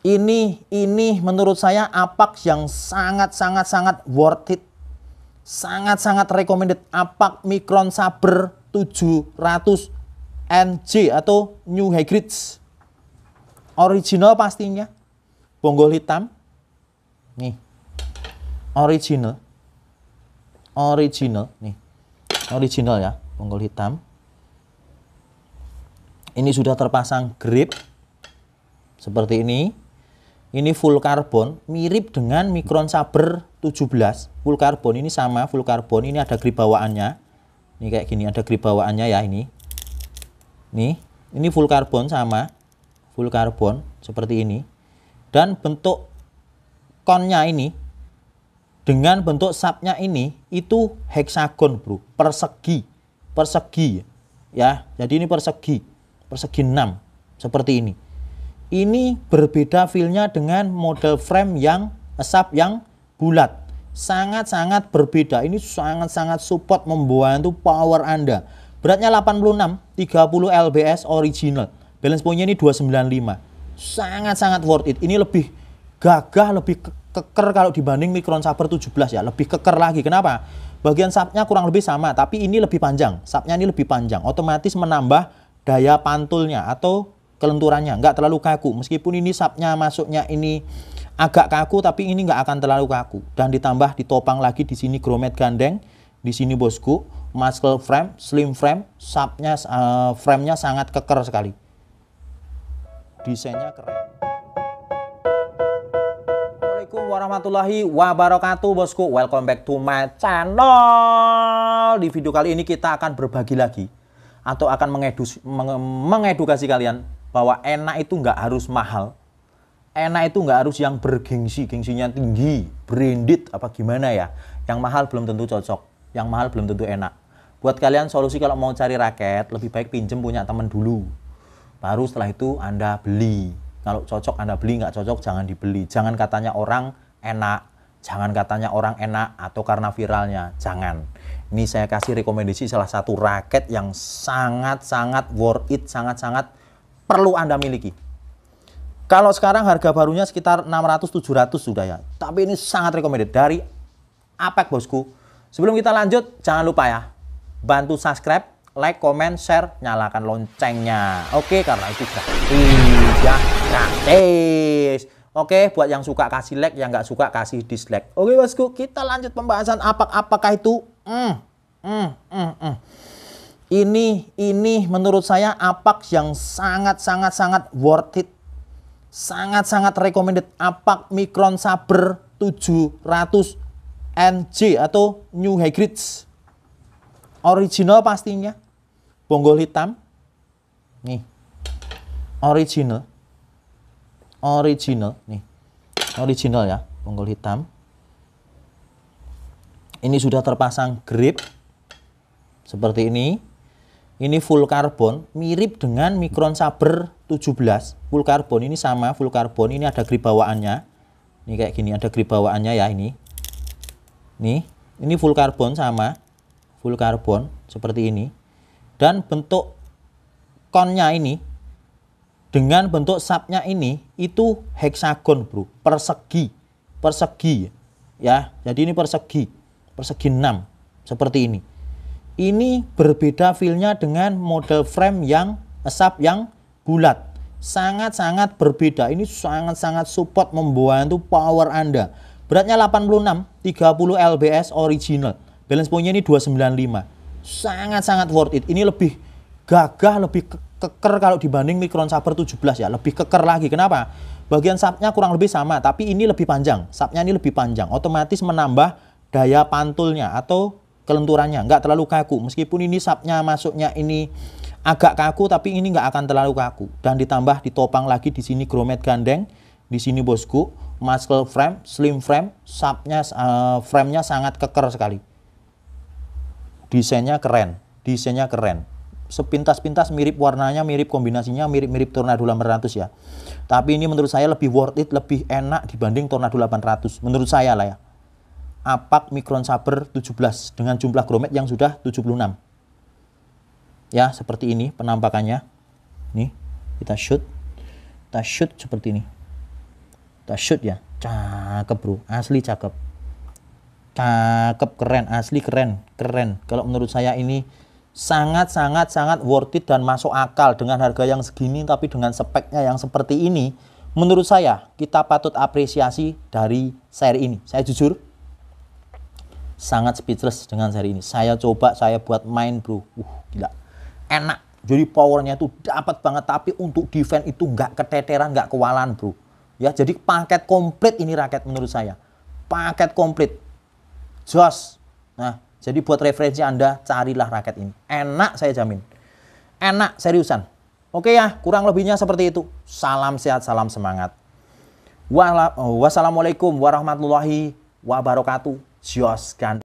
Ini ini menurut saya apak yang sangat sangat sangat worth it. Sangat-sangat recommended apak Micron Saber 700 NJ atau New High Original pastinya. Bonggol hitam. Nih. Original. Original nih. Original ya, bonggol hitam. Ini sudah terpasang grip seperti ini ini full karbon mirip dengan Micron Saber 17 full karbon ini sama full karbon ini ada grip bawaannya ini kayak gini ada grip bawaannya ya ini nih ini full karbon sama full karbon seperti ini dan bentuk konnya ini dengan bentuk sapnya ini itu heksagon bro persegi persegi ya, ya jadi ini persegi persegi 6 seperti ini ini berbeda feelnya dengan model frame yang sub yang bulat. Sangat-sangat berbeda. Ini sangat-sangat support membantu power Anda. Beratnya 86, 30 lbs original. Balance punya ini 295. Sangat-sangat worth it. Ini lebih gagah, lebih ke keker kalau dibanding Micron Saber 17 ya. Lebih keker lagi. Kenapa? Bagian subnya kurang lebih sama, tapi ini lebih panjang. Subnya ini lebih panjang. Otomatis menambah daya pantulnya atau kelenturannya, nggak terlalu kaku. Meskipun ini sapnya masuknya ini agak kaku, tapi ini nggak akan terlalu kaku. Dan ditambah ditopang lagi di sini gromet gandeng, di sini bosku, muscle frame, slim frame, sapnya, uh, eh, nya sangat keker sekali. Desainnya keren. Assalamualaikum warahmatullahi wabarakatuh bosku. Welcome back to my channel. Di video kali ini kita akan berbagi lagi atau akan mengedus, mengedukasi kalian bahwa enak itu nggak harus mahal, enak itu nggak harus yang bergengsi, gengsinya tinggi, branded apa gimana ya. Yang mahal belum tentu cocok, yang mahal belum tentu enak. Buat kalian solusi kalau mau cari raket, lebih baik pinjem punya temen dulu. Baru setelah itu Anda beli. Kalau cocok Anda beli, nggak cocok jangan dibeli. Jangan katanya orang enak, jangan katanya orang enak atau karena viralnya, jangan. Ini saya kasih rekomendasi salah satu raket yang sangat-sangat worth it, sangat-sangat perlu Anda miliki. Kalau sekarang harga barunya sekitar 600-700 sudah ya. Tapi ini sangat recommended dari APEC bosku. Sebelum kita lanjut, jangan lupa ya. Bantu subscribe, like, comment, share, nyalakan loncengnya. Oke, karena itu gratis ya. Gratis. Oke, buat yang suka kasih like, yang nggak suka kasih dislike. Oke bosku, kita lanjut pembahasan apak apakah itu. Mm, mm, mm, mm. Ini ini menurut saya apak yang sangat-sangat-sangat worth it. Sangat-sangat recommended apak Micron Saber 700 NJ atau New High Original pastinya. Bonggol hitam. Nih. Original. Original nih. Original ya, bonggol hitam. Ini sudah terpasang grip seperti ini ini full carbon mirip dengan Micron Saber 17 full carbon ini sama full carbon ini ada grip bawaannya ini kayak gini ada grip bawaannya ya ini nih ini full carbon sama full carbon seperti ini dan bentuk konnya ini dengan bentuk sapnya ini itu heksagon bro persegi persegi ya jadi ini persegi persegi 6 seperti ini ini berbeda feelnya dengan model frame yang asap yang bulat. Sangat-sangat berbeda. Ini sangat-sangat support membantu power Anda. Beratnya 86, 30 lbs original. Balance punya ini 295. Sangat-sangat worth it. Ini lebih gagah, lebih ke keker kalau dibanding Micron Saber 17 ya. Lebih keker lagi. Kenapa? Bagian sapnya kurang lebih sama, tapi ini lebih panjang. Sapnya ini lebih panjang. Otomatis menambah daya pantulnya atau kelenturannya nggak terlalu kaku meskipun ini sapnya masuknya ini agak kaku tapi ini nggak akan terlalu kaku dan ditambah ditopang lagi di sini gromet gandeng di sini bosku muscle frame slim frame sapnya uh, eh, nya sangat keker sekali desainnya keren desainnya keren sepintas-pintas mirip warnanya, mirip kombinasinya, mirip-mirip Tornado 800 ya. Tapi ini menurut saya lebih worth it, lebih enak dibanding Tornado 800. Menurut saya lah ya. APAK micron Saber 17 dengan jumlah gromet yang sudah 76. Ya, seperti ini penampakannya. Nih, kita shoot. Kita shoot seperti ini. Kita shoot ya. Cakep, Bro. Asli cakep. Cakep, keren, asli keren, keren. Kalau menurut saya ini sangat sangat sangat worth it dan masuk akal dengan harga yang segini tapi dengan speknya yang seperti ini menurut saya kita patut apresiasi dari seri ini saya jujur sangat speechless dengan seri ini. Saya coba, saya buat main bro. Uh, gila. Enak. Jadi powernya itu dapat banget. Tapi untuk defense itu nggak keteteran, nggak kewalan bro. Ya, jadi paket komplit ini raket menurut saya. Paket komplit. Joss. Nah, jadi buat referensi Anda, carilah raket ini. Enak saya jamin. Enak, seriusan. Oke ya, kurang lebihnya seperti itu. Salam sehat, salam semangat. Wassalamualaikum warahmatullahi wabarakatuh. she was scanned